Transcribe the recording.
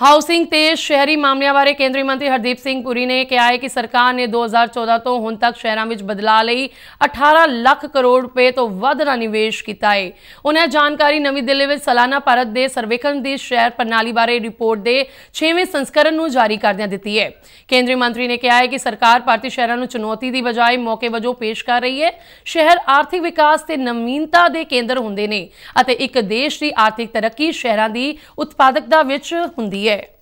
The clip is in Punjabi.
ਹਾਊਸਿੰਗ ਤੇ ਸ਼ਹਿਰੀ ਮਾਮਲਿਆਂ ਬਾਰੇ ਕੇਂਦਰੀ ਮੰਤਰੀ ਹਰਦੀਪ ਸਿੰਘ ਪੁਰੀ ਨੇ ਕਿਹਾ ਹੈ ਕਿ ਸਰਕਾਰ ਨੇ 2014 ਤੋਂ ਹੁਣ ਤੱਕ ਸ਼ਹਿਰਾਂ ਵਿੱਚ ਬਦਲਾ ਲਈ 18 ਲੱਖ ਕਰੋੜ ਰੁਪਏ ਤੋਂ ਵੱਧ ਦਾ ਨਿਵੇਸ਼ ਕੀਤਾ ਹੈ ਉਹਨਾਂ ਜਾਣਕਾਰੀ ਨਵੀਂ ਦਿੱਲੀ ਵਿੱਚ ਸਾਲਾਨਾ ਭਾਰਤ ਦੇ ਸਰਵੇਖਣ ਦੀ ਸ਼ਹਿਰ ਪ੍ਰਣਾਲੀ ਬਾਰੇ ਰਿਪੋਰਟ ਦੇ 6ਵੇਂ ਸੰਸਕਰਨ ਨੂੰ ਜਾਰੀ ਕਰਦਿਆਂ ਦਿੱਤੀ ਹੈ ਕੇਂਦਰੀ ਮੰਤਰੀ ਨੇ ਕਿਹਾ ਹੈ ਕਿ ਸਰਕਾਰ ਭਾਰਤੀ ਸ਼ਹਿਰਾਂ ਨੂੰ ਚੁਣੌਤੀ ਦੀ ਬਜਾਏ ਮੌਕੇ ਵਜੋਂ ਪੇਸ਼ ਕਰ ਰਹੀ ਹੈ ਸ਼ਹਿਰ ਆਰਥਿਕ ਵਿਕਾਸ ਤੇ ਨਵੀਨਤਾ ਦੇ ਕੇਂਦਰ ਹੁੰਦੇ ਨੇ ਅਤੇ ਇੱਕ ਦੇਸ਼ ਦੀ ਆਰਥਿਕ ਤਰੱਕੀ ਸ਼ਹਿਰਾਂ ਦੀ ਉਤਪਾਦਕਤਾ ਵਿੱਚ ਹੁੰਦੀ रही है